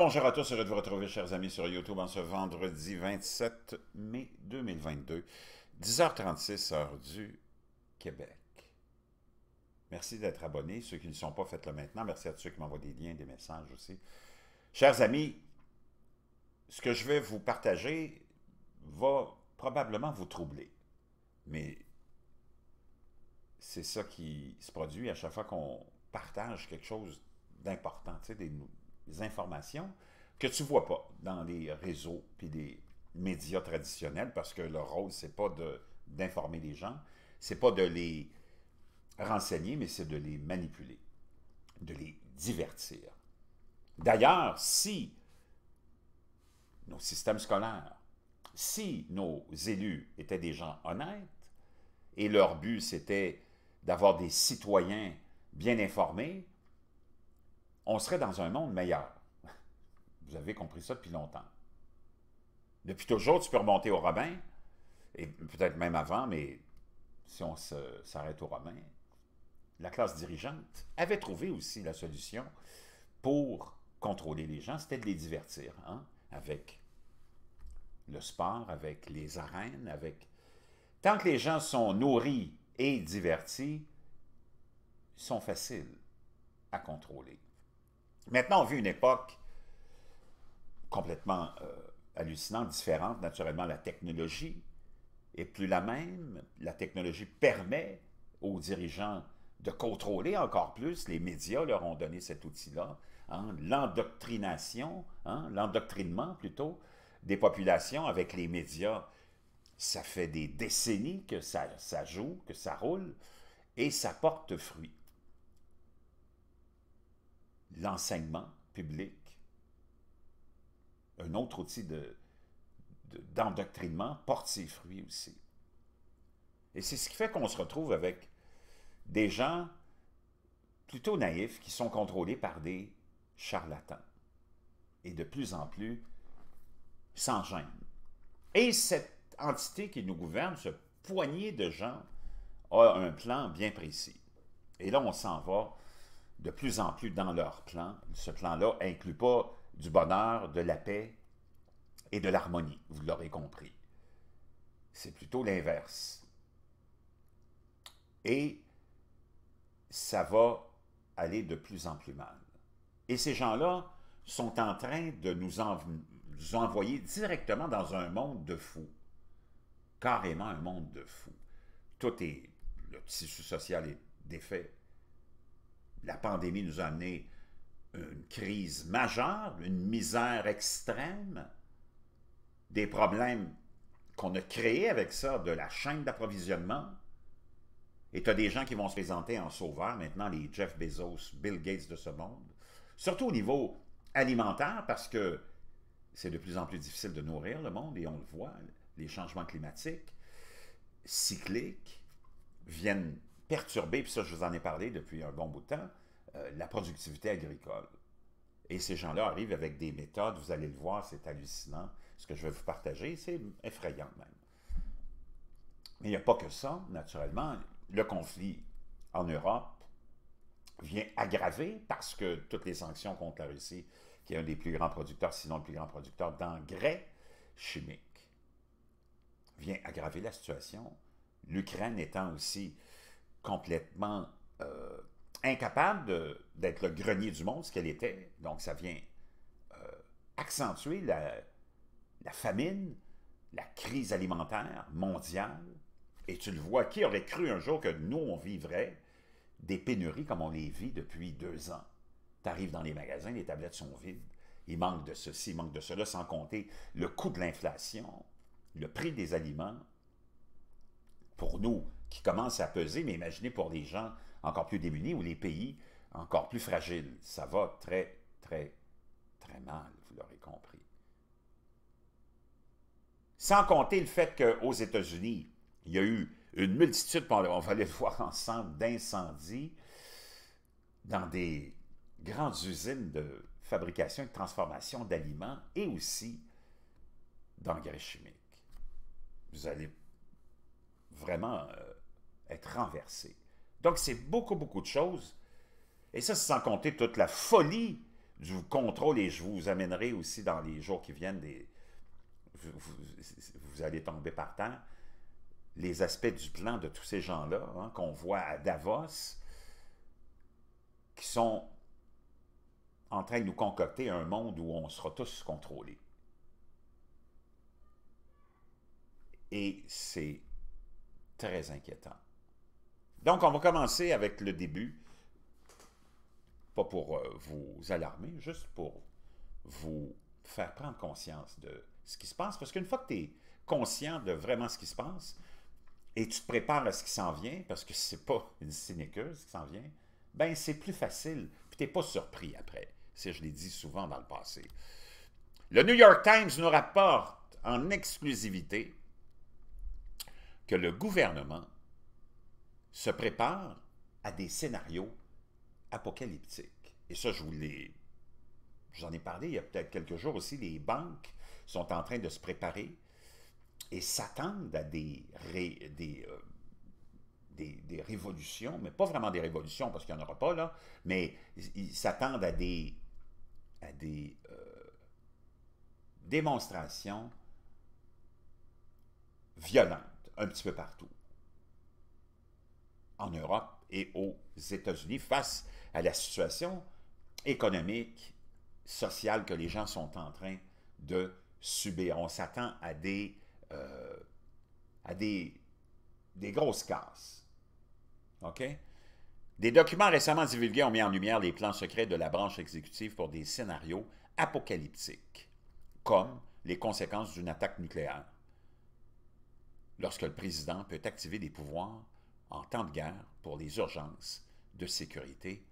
bonjour à tous, heureux de vous retrouver, chers amis, sur YouTube en ce vendredi 27 mai 2022, 10h36, heure du Québec. Merci d'être abonnés. Ceux qui ne sont pas, faites-le maintenant. Merci à tous ceux qui m'envoient des liens, des messages aussi. Chers amis, ce que je vais vous partager va probablement vous troubler. Mais c'est ça qui se produit à chaque fois qu'on partage quelque chose d'important, tu sais, des, informations que tu ne vois pas dans les réseaux puis les médias traditionnels, parce que leur rôle, c'est pas d'informer les gens, c'est pas de les renseigner, mais c'est de les manipuler, de les divertir. D'ailleurs, si nos systèmes scolaires, si nos élus étaient des gens honnêtes, et leur but c'était d'avoir des citoyens bien informés, on serait dans un monde meilleur. Vous avez compris ça depuis longtemps. Depuis toujours, tu peux remonter au Robin, et peut-être même avant, mais si on s'arrête au Romain, la classe dirigeante avait trouvé aussi la solution pour contrôler les gens, c'était de les divertir, hein, avec le sport, avec les arènes, avec... Tant que les gens sont nourris et divertis, ils sont faciles à contrôler. Maintenant, on vit une époque complètement euh, hallucinante, différente. Naturellement, la technologie n'est plus la même. La technologie permet aux dirigeants de contrôler encore plus. Les médias leur ont donné cet outil-là. Hein. L'endoctrination, hein, l'endoctrinement plutôt, des populations avec les médias, ça fait des décennies que ça, ça joue, que ça roule, et ça porte fruit l'enseignement public, un autre outil d'endoctrinement, de, porte ses fruits aussi. Et c'est ce qui fait qu'on se retrouve avec des gens plutôt naïfs qui sont contrôlés par des charlatans et de plus en plus sans gêne. Et cette entité qui nous gouverne, ce poignet de gens, a un plan bien précis. Et là, on s'en va de plus en plus dans leur plan. Ce plan-là inclut pas du bonheur, de la paix et de l'harmonie, vous l'aurez compris. C'est plutôt l'inverse. Et ça va aller de plus en plus mal. Et ces gens-là sont en train de nous, nous envoyer directement dans un monde de fous. Carrément un monde de fous. Tout est, le tissu social est défait la pandémie nous a amené une crise majeure, une misère extrême, des problèmes qu'on a créés avec ça, de la chaîne d'approvisionnement. Et tu as des gens qui vont se présenter en sauveur maintenant, les Jeff Bezos, Bill Gates de ce monde, surtout au niveau alimentaire, parce que c'est de plus en plus difficile de nourrir le monde, et on le voit, les changements climatiques, cycliques, viennent Perturbé, puis ça je vous en ai parlé depuis un bon bout de temps, euh, la productivité agricole. Et ces gens-là arrivent avec des méthodes, vous allez le voir, c'est hallucinant. Ce que je vais vous partager, c'est effrayant même. Mais il n'y a pas que ça, naturellement. Le conflit en Europe vient aggraver parce que toutes les sanctions contre la Russie, qui est un des plus grands producteurs, sinon le plus grand producteur d'engrais chimiques, vient aggraver la situation. L'Ukraine étant aussi complètement euh, incapable d'être le grenier du monde, ce qu'elle était. Donc, ça vient euh, accentuer la, la, famine, la crise alimentaire mondiale. Et tu le vois, qui aurait cru un jour que nous, on vivrait des pénuries comme on les vit depuis deux ans? Tu arrives dans les magasins, les tablettes sont vides. Il manque de ceci, il manque de cela, sans compter le coût de l'inflation, le prix des aliments. Pour nous, qui commence à peser, mais imaginez pour les gens encore plus démunis ou les pays encore plus fragiles. Ça va très, très, très mal, vous l'aurez compris. Sans compter le fait qu'aux États-Unis, il y a eu une multitude, on va les voir ensemble, d'incendies dans des grandes usines de fabrication et de transformation d'aliments et aussi d'engrais chimiques. Vous allez vraiment euh, être renversé. Donc, c'est beaucoup, beaucoup de choses. Et ça, c'est sans compter toute la folie du contrôle, et je vous amènerai aussi dans les jours qui viennent, des... vous, allez tomber par terre, les aspects du plan de tous ces gens-là hein, qu'on voit à Davos, qui sont en train de nous concocter un monde où on sera tous contrôlés. Et c'est très inquiétant. Donc, on va commencer avec le début. Pas pour euh, vous alarmer, juste pour vous faire prendre conscience de ce qui se passe. Parce qu'une fois que tu es conscient de vraiment ce qui se passe et tu te prépares à ce qui s'en vient, parce que c'est pas une sinécuse qui s'en vient, ben c'est plus facile. Puis tu n'es pas surpris après. Ça, je l'ai dit souvent dans le passé. Le New York Times nous rapporte en exclusivité que le gouvernement se prépare à des scénarios apocalyptiques. Et ça, je vous l'ai... J'en ai parlé il y a peut-être quelques jours aussi, les banques sont en train de se préparer et s'attendent à des, euh, des, des, révolutions, mais pas vraiment des révolutions parce qu'il n'y en aura pas là, mais ils s'attendent à des, des euh, démonstrations violentes un petit peu partout en Europe et aux États-Unis face à la situation économique, sociale que les gens sont en train de subir. On s'attend à des, euh, à des, grosses casses. OK? Des documents récemment divulgués ont mis en lumière les plans secrets de la branche exécutive pour des scénarios apocalyptiques, comme les conséquences d'une attaque nucléaire, lorsque le président peut activer des pouvoirs en temps de guerre pour les urgences de sécurité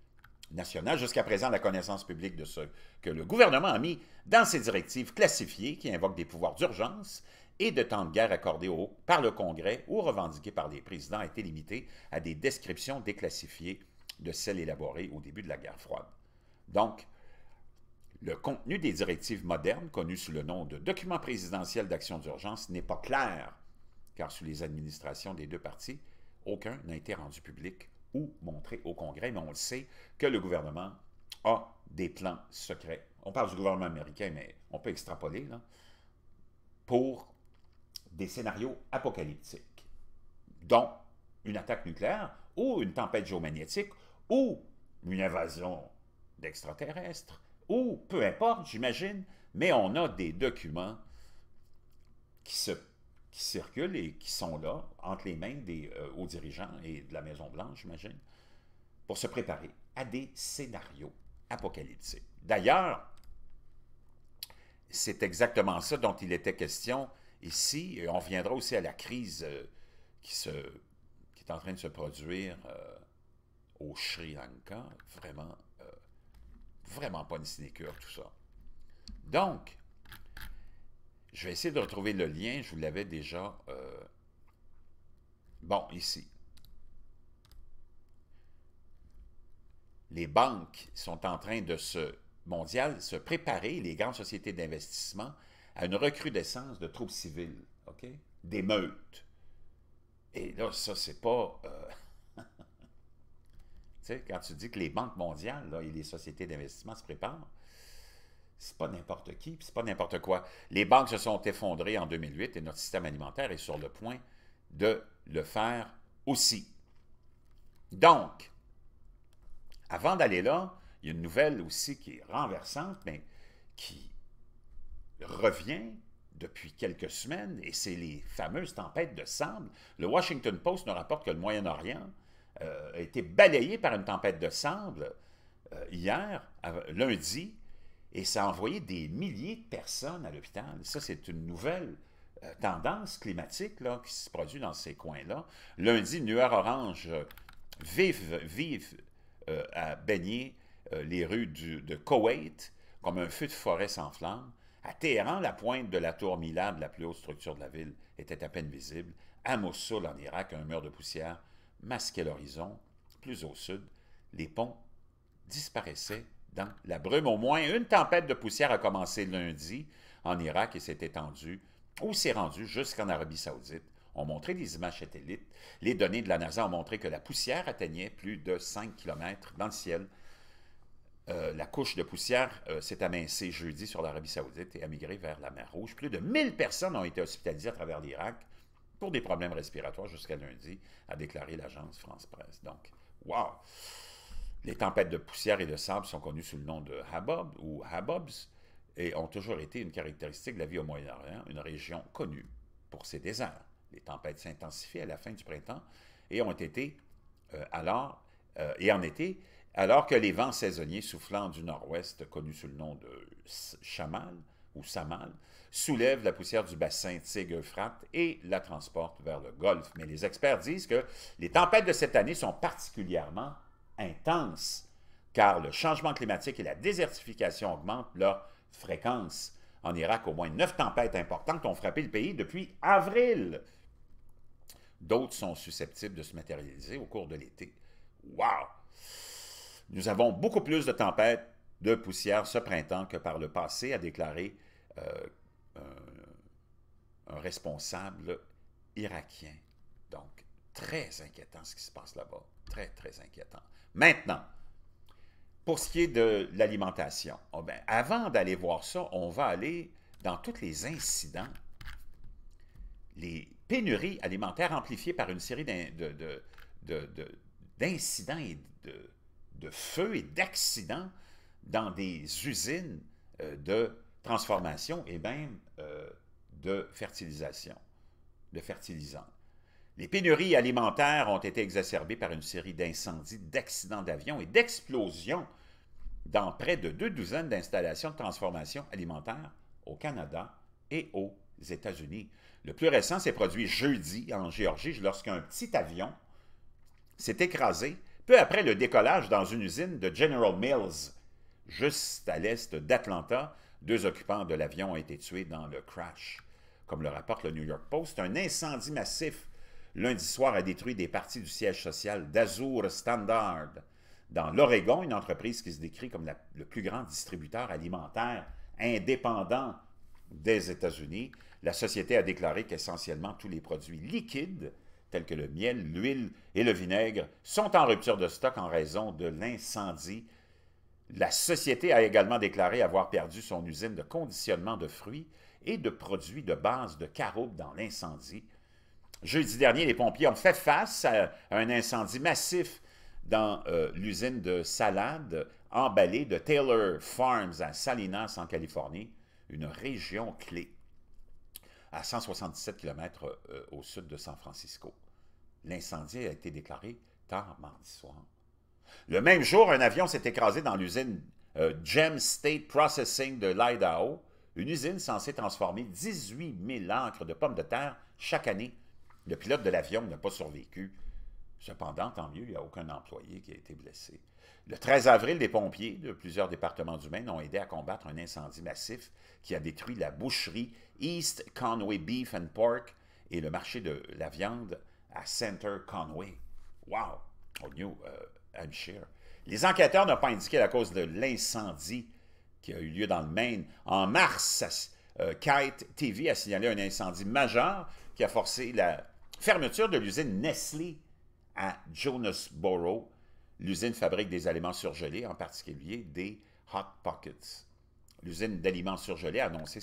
nationale. Jusqu'à présent, la connaissance publique de ce que le gouvernement a mis dans ses directives classifiées qui invoquent des pouvoirs d'urgence et de temps de guerre accordés par le Congrès ou revendiqués par les présidents a été limitée à des descriptions déclassifiées de celles élaborées au début de la guerre froide. Donc, le contenu des directives modernes, connues sous le nom de documents présidentiels d'action d'urgence, n'est pas clair, car sous les administrations des deux parties, aucun n'a été rendu public ou montré au Congrès, mais on le sait que le gouvernement a des plans secrets. On parle du gouvernement américain, mais on peut extrapoler, pour des scénarios apocalyptiques, dont une attaque nucléaire ou une tempête géomagnétique ou une invasion d'extraterrestres ou peu importe, j'imagine, mais on a des documents qui se qui circulent et qui sont là, entre les mains des euh, hauts dirigeants et de la Maison-Blanche, j'imagine, pour se préparer à des scénarios apocalyptiques. D'ailleurs, c'est exactement ça dont il était question ici, on reviendra aussi à la crise euh, qui, est en train de se produire euh, au Sri Lanka. Vraiment, vraiment pas une sinécure, tout ça. Donc, je vais essayer de retrouver le lien, je vous l'avais déjà... Euh, bon, ici. Les banques sont en train de se, mondial, se préparer, les grandes sociétés d'investissement, à une recrudescence de troupes civiles. OK? Des D'émeutes. Et là, ça, c'est pas... Euh, tu sais, quand tu dis que les banques mondiales et les sociétés d'investissement se préparent, c'est pas n'importe qui, puis c'est pas n'importe quoi. Les banques se sont effondrées en 2008 et notre système alimentaire est sur le point de le faire aussi. Donc, avant d'aller là, il y a une nouvelle aussi qui est renversante, mais qui revient depuis quelques semaines, et c'est les fameuses tempêtes de sable. Le Washington Post nous rapporte que le Moyen-Orient euh, a été balayé par une tempête de sable euh, hier, euh, lundi, et ça a envoyé des milliers de personnes à l'hôpital. Ça, c'est une nouvelle euh, tendance climatique là, qui se produit dans ces coins-là. Lundi, nuage orange euh, vive, vive euh, à baigner les rues de Koweït comme un feu de forêt sans flamme. À Téhéran, la pointe de la tour Milad, la plus haute structure de la ville, était à peine visible. À Mossoul, en Irak, un mur de poussière masquait l'horizon. Plus au sud, les ponts disparaissaient dans la brume. Au moins une tempête de poussière a commencé lundi en Irak et s'est étendue ou s'est rendue jusqu'en Arabie saoudite. On montrait des images satellites. Les données de la NASA ont montré que la poussière atteignait plus de 5 km dans le ciel. Euh, la couche de poussière euh, s'est amincée jeudi sur l'Arabie saoudite et a migré vers la mer Rouge. Plus de 1000 personnes ont été hospitalisées à travers l'Irak pour des problèmes respiratoires jusqu'à lundi, a déclaré l'agence France-Presse. Donc, wow! Les tempêtes de poussière et de sable sont connues sous le nom de Habob ou Habobs et ont toujours été une caractéristique de la vie au Moyen-Orient, une région connue pour ses déserts. Les tempêtes s'intensifient à la fin du printemps et ont été euh, alors euh, et en été, alors que les vents saisonniers soufflant du nord-ouest, connus sous le nom de chamal ou samal, soulèvent la poussière du bassin Tigre-Euphrate et la transportent vers le golfe. Mais les experts disent que les tempêtes de cette année sont particulièrement intense, car le changement climatique et la désertification augmentent leur fréquence. En Irak, au moins neuf tempêtes importantes ont frappé le pays depuis avril. D'autres sont susceptibles de se matérialiser au cours de l'été. Wow! Nous avons beaucoup plus de tempêtes de poussière ce printemps que par le passé, a déclaré euh, un responsable irakien. Donc, très inquiétant ce qui se passe là-bas. Très, très inquiétant. Maintenant, pour ce qui est de l'alimentation, oh ben, avant d'aller voir ça, on va aller dans tous les incidents, les pénuries alimentaires amplifiées par une série d'incidents et de, feux et d'accidents dans des usines euh, de transformation et même euh, de fertilisation, de fertilisants. Les pénuries alimentaires ont été exacerbées par une série d'incendies, d'accidents d'avions et d'explosions dans près de deux douzaines d'installations de transformation alimentaire au Canada et aux États-Unis. Le plus récent s'est produit jeudi en Géorgie lorsqu'un petit avion s'est écrasé peu après le décollage dans une usine de General Mills, juste à l'est d'Atlanta. Deux occupants de l'avion ont été tués dans le crash. Comme le rapporte le New York Post, un incendie massif lundi soir a détruit des parties du siège social d'Azur Standard dans l'Oregon, une entreprise qui se décrit comme le plus grand distributeur alimentaire indépendant des États-Unis. La société a déclaré qu'essentiellement tous les produits liquides, tels que le miel, l'huile et le vinaigre, sont en rupture de stock en raison de l'incendie. La société a également déclaré avoir perdu son usine de conditionnement de fruits et de produits de base de caroube dans l'incendie. Jeudi dernier, les pompiers ont fait face à, un incendie massif dans euh, l'usine de salade emballée de Taylor Farms à Salinas, en Californie, une région clé à 177 km euh, au sud de San Francisco. L'incendie a été déclaré tard mardi soir. Le même jour, un avion s'est écrasé dans l'usine euh, Gem State Processing de l'Idaho, une usine censée transformer 18 000 encres de pommes de terre chaque année le pilote de l'avion n'a pas survécu. Cependant, tant mieux, il n'y a aucun employé qui a été blessé. Le 13 avril, des pompiers de plusieurs départements du Maine ont aidé à combattre un incendie massif qui a détruit la boucherie East Conway Beef and Pork et le marché de la viande à Center Conway. Wow! Au New euh, Hampshire. Les enquêteurs n'ont pas indiqué la cause de l'incendie qui a eu lieu dans le Maine. En mars, euh, Kite TV a signalé un incendie majeur qui a forcé la Fermeture de l'usine Nestlé à Jonasboro. L'usine fabrique des aliments surgelés, en particulier des Hot Pockets. L'usine d'aliments surgelés a annoncé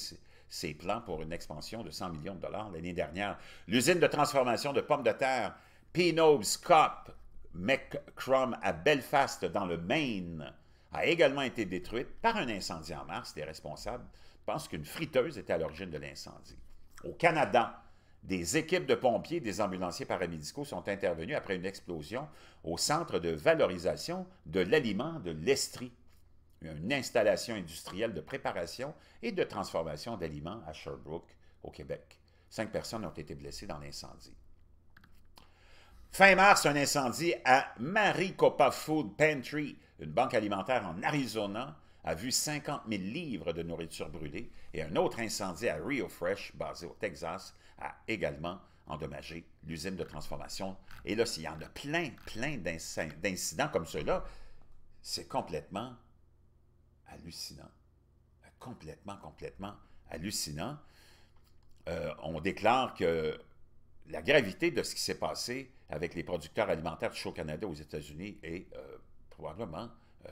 ses, plans pour une expansion de 100 millions de dollars l'année dernière. L'usine de transformation de pommes de terre Peanuts Cop McCrum à Belfast, dans le Maine, a également été détruite par un incendie en mars. Les responsables pensent qu'une friteuse était à l'origine de l'incendie. Au Canada, des équipes de pompiers et des ambulanciers paramédicaux sont intervenus après une explosion au centre de valorisation de l'aliment de l'Estrie, une installation industrielle de préparation et de transformation d'aliments à Sherbrooke, au Québec. Cinq personnes ont été blessées dans l'incendie. Fin mars, un incendie à Maricopa Food Pantry, une banque alimentaire en Arizona, a vu 50 000 livres de nourriture brûlée et un autre incendie à Rio Fresh, basé au Texas, a également endommagé l'usine de transformation. Et là, s'il y en a plein, plein d'incidents comme ceux-là, c'est complètement hallucinant. Complètement, complètement hallucinant. Euh, on déclare que la gravité de ce qui s'est passé avec les producteurs alimentaires du Show-Canada aux États-Unis est euh, probablement euh,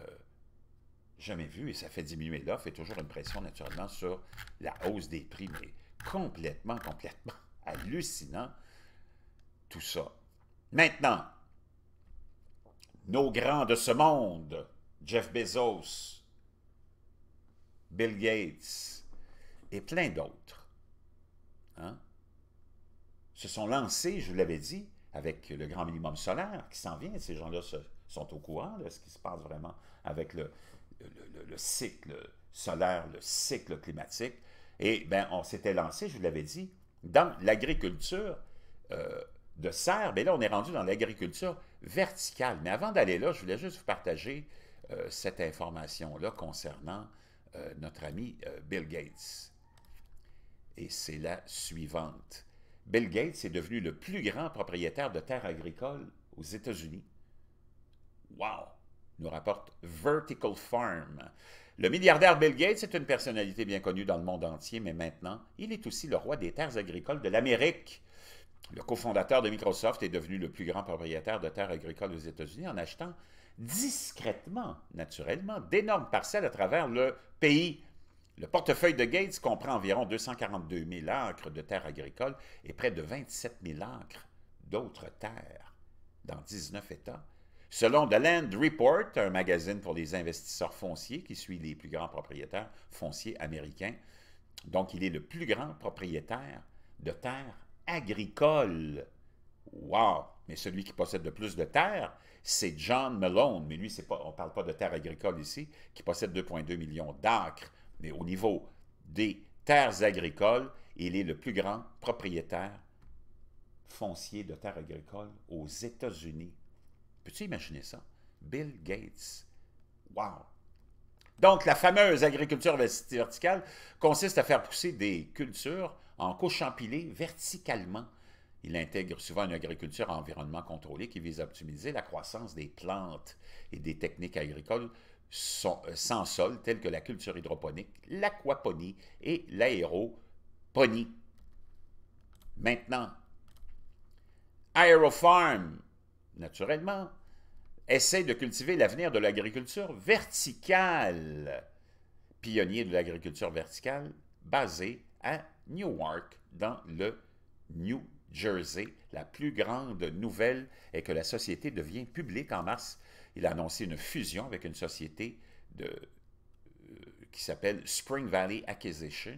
jamais vue et ça fait diminuer l'offre et toujours une pression naturellement sur la hausse des prix complètement, complètement hallucinant, tout ça. Maintenant, nos grands de ce monde, Jeff Bezos, Bill Gates et plein d'autres, hein, se sont lancés, je vous l'avais dit, avec le grand minimum solaire qui s'en vient. Ces gens-là sont au courant de ce qui se passe vraiment avec le cycle solaire, le cycle climatique. Et bien, on s'était lancé, je vous l'avais dit, dans l'agriculture euh, de serre. Mais ben là, on est rendu dans l'agriculture verticale. Mais avant d'aller là, je voulais juste vous partager euh, cette information-là concernant euh, notre ami Bill Gates. Et c'est la suivante. Bill Gates est devenu le plus grand propriétaire de terres agricoles aux États-Unis. Wow! nous rapporte Vertical Farm. Le milliardaire Bill Gates est une personnalité bien connue dans le monde entier, mais maintenant, il est aussi le roi des terres agricoles de l'Amérique. Le cofondateur de Microsoft est devenu le plus grand propriétaire de terres agricoles aux États-Unis en achetant discrètement, naturellement, d'énormes parcelles à travers le pays. Le portefeuille de Gates comprend environ 242 000 acres de terres agricoles et près de 27 000 acres d'autres terres dans 19 États Selon The Land Report, un magazine pour les investisseurs fonciers qui suit les plus grands propriétaires fonciers américains, donc il est le plus grand propriétaire de terres agricoles. Wow! Mais celui qui possède le plus de terres, c'est John Malone. Mais lui, pas, on ne parle pas de terres agricoles ici, qui possède 2,2 millions d'acres. Mais au niveau des terres agricoles, il est le plus grand propriétaire foncier de terres agricoles aux États-Unis. Peux-tu imaginer ça? Bill Gates. Wow! Donc, la fameuse agriculture verticale consiste à faire pousser des cultures en couches empilées verticalement. Il intègre souvent une agriculture à environnement contrôlé qui vise à optimiser la croissance des plantes et des techniques agricoles euh, sans sol, telles que la culture hydroponique, l'aquaponie et l'aéroponie. Maintenant, Aerofarm, naturellement, essaie de cultiver l'avenir de l'agriculture verticale, pionnier de l'agriculture verticale basée à Newark, dans le New Jersey. La plus grande nouvelle est que la société devient publique en mars. Il a annoncé une fusion avec une société euh, qui s'appelle Spring Valley Acquisition,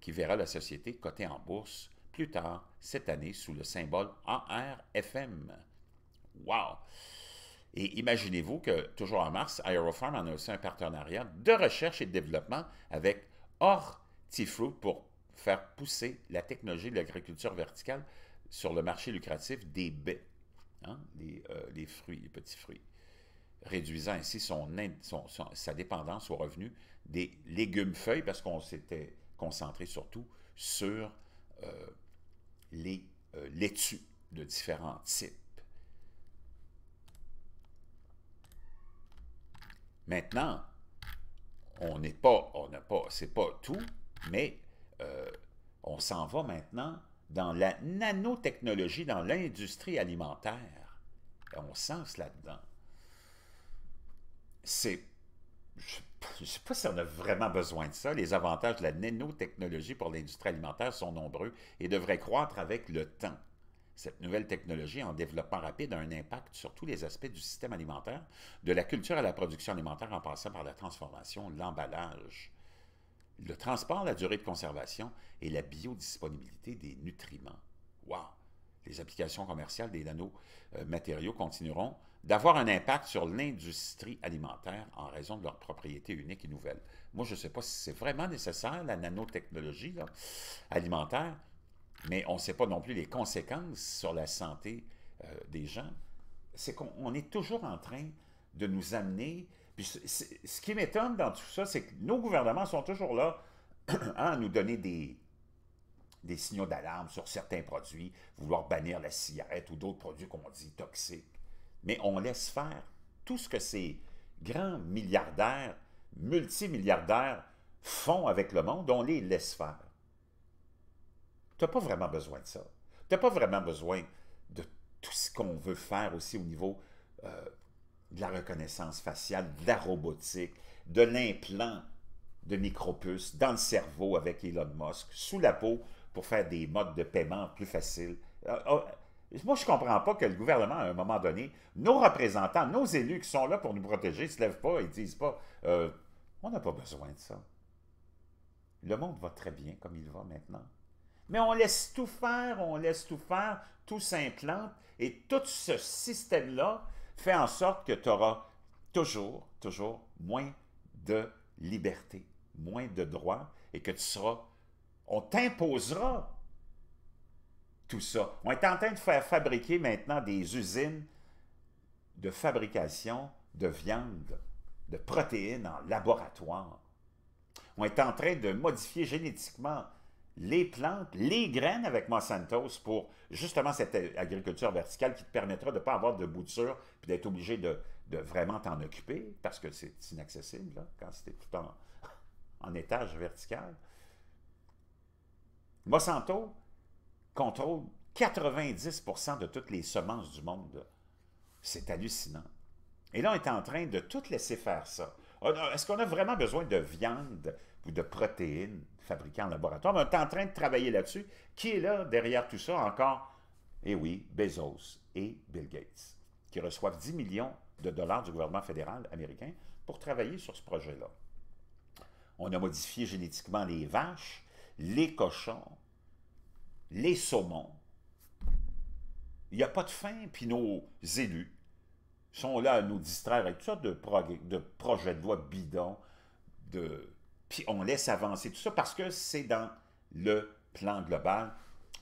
qui verra la société cotée en bourse plus tard cette année sous le symbole ARFM. Wow! Et imaginez-vous que, toujours en mars, Aerofarm en a aussi un partenariat de recherche et de développement avec Hortifruit pour faire pousser la technologie de l'agriculture verticale sur le marché lucratif des baies, des hein, euh, les, fruits, les petits fruits, réduisant ainsi sa dépendance aux revenus des légumes-feuilles parce qu'on s'était concentré surtout sur euh, les euh, laitues de différents types. Maintenant, on n'est pas, on n'a pas, c'est pas tout, mais euh, on s'en va maintenant dans la nanotechnologie, dans l'industrie alimentaire. On sent cela dedans C'est, je ne sais pas si on a vraiment besoin de ça. Les avantages de la nanotechnologie pour l'industrie alimentaire sont nombreux et devraient croître avec le temps cette nouvelle technologie en développement rapide a un impact sur tous les aspects du système alimentaire, de la culture à la production alimentaire en passant par la transformation, l'emballage, le transport, la durée de conservation et la biodisponibilité des nutriments. Wow! Les applications commerciales des nanomatériaux continueront d'avoir un impact sur l'industrie alimentaire en raison de leurs propriétés uniques et nouvelles. Moi, je ne sais pas si c'est vraiment nécessaire, la nanotechnologie alimentaire, mais on ne sait pas non plus les conséquences sur la santé euh, des gens. C'est qu'on est toujours en train de nous amener. Puis ce qui m'étonne dans tout ça, c'est que nos gouvernements sont toujours là hein, à nous donner des signaux d'alarme sur certains produits, vouloir bannir la cigarette ou d'autres produits qu'on dit toxiques. Mais on laisse faire tout ce que ces grands milliardaires, multimilliardaires font avec le monde, on les laisse faire. Tu n'as pas vraiment besoin de ça. Tu n'as pas vraiment besoin de tout ce qu'on veut faire aussi au niveau euh, de la reconnaissance faciale, de la robotique, de l'implant de micropuces dans le cerveau avec Elon Musk, sous la peau, pour faire des modes de paiement plus faciles. Euh, oh, moi, je ne comprends pas que le gouvernement, à un moment donné, nos représentants, nos élus qui sont là pour nous protéger, ne se lèvent pas et ne disent pas euh, on n'a pas besoin de ça. Le monde va très bien comme il va maintenant. Mais on laisse tout faire, on laisse tout faire, tout s'implante et tout ce système-là fait en sorte que tu auras toujours, toujours moins de liberté, moins de droits et que tu seras, on t'imposera tout ça. On est en train de faire fabriquer maintenant des usines de fabrication de viande, de protéines en laboratoire. On est en train de modifier génétiquement les plantes, les graines avec Monsanto pour justement cette agriculture verticale qui te permettra de ne pas avoir de boutures puis d'être obligé de, vraiment t'en occuper parce que c'est inaccessible quand c'était tout en, en étage vertical. Monsanto contrôle 90% de toutes les semences du monde. C'est hallucinant. Et là, on est en train de tout laisser faire ça. Ah, est-ce qu'on a vraiment besoin de viande ou de protéines fabriquées en laboratoire? on est en train de travailler là-dessus. Qui est là derrière tout ça encore? Eh oui, Bezos et Bill Gates, qui reçoivent 10 millions de dollars du gouvernement fédéral américain pour travailler sur ce projet-là. On a modifié génétiquement les vaches, les cochons, les saumons. Il n'y a pas de faim, puis nos élus sont là à nous distraire avec tout ça de, projets de loi bidons, de... puis on laisse avancer tout ça parce que c'est dans le plan global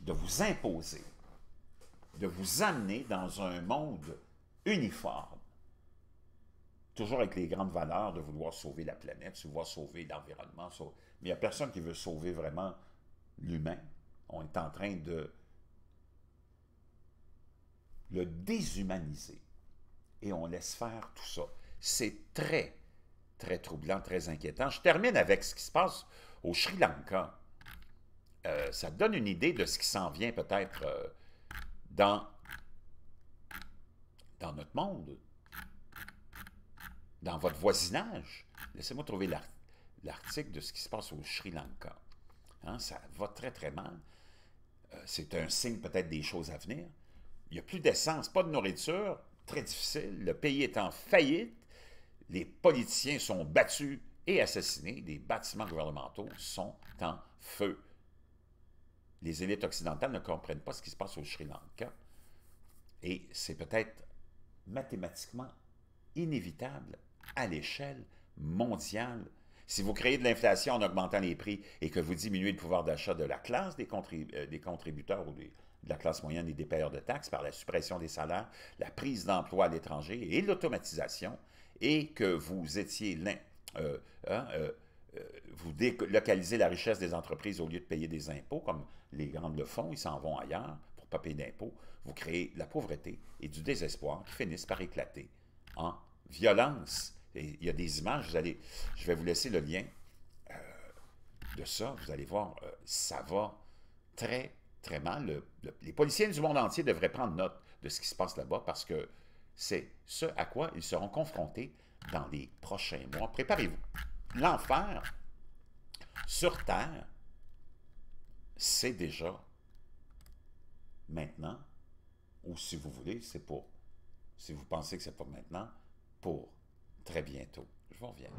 de vous imposer, de vous amener dans un monde uniforme, toujours avec les grandes valeurs de vouloir sauver la planète, de vouloir sauver l'environnement, mais il n'y a personne qui veut sauver vraiment l'humain. On est en train de le déshumaniser et on laisse faire tout ça. C'est très, très troublant, très inquiétant. Je termine avec ce qui se passe au Sri Lanka. Euh, ça donne une idée de ce qui s'en vient peut-être euh, dans, dans notre monde, dans votre voisinage. Laissez-moi trouver l'article de ce qui se passe au Sri Lanka. Hein, ça va très, très mal. Euh, c'est un signe peut-être des choses à venir. Il n'y a plus d'essence, pas de nourriture très difficile, le pays est en faillite, les politiciens sont battus et assassinés, des bâtiments gouvernementaux sont en feu. Les élites occidentales ne comprennent pas ce qui se passe au Sri Lanka et c'est peut-être mathématiquement inévitable à l'échelle mondiale. Si vous créez de l'inflation en augmentant les prix et que vous diminuez le pouvoir d'achat de la classe des, euh, des contributeurs ou des, de la classe moyenne et des payeurs de taxes par la suppression des salaires, la prise d'emploi à l'étranger et l'automatisation, et que vous étiez l'un. Euh, hein, euh, euh, vous délocalisez la richesse des entreprises au lieu de payer des impôts, comme les grandes le font, ils s'en vont ailleurs pour ne pas payer d'impôts. Vous créez de la pauvreté et du désespoir qui finissent par éclater en violence. Et il y a des images, allez, je vais vous laisser le lien de ça. Vous allez voir, ça va très, très mal. Le, les policiers du monde entier devraient prendre note de ce qui se passe là-bas parce que c'est ce à quoi ils seront confrontés dans les prochains mois. Préparez-vous. L'enfer sur Terre, c'est déjà maintenant, ou si vous voulez, c'est pour, si vous pensez que c'est pour maintenant, pour très bientôt. Je vous reviens.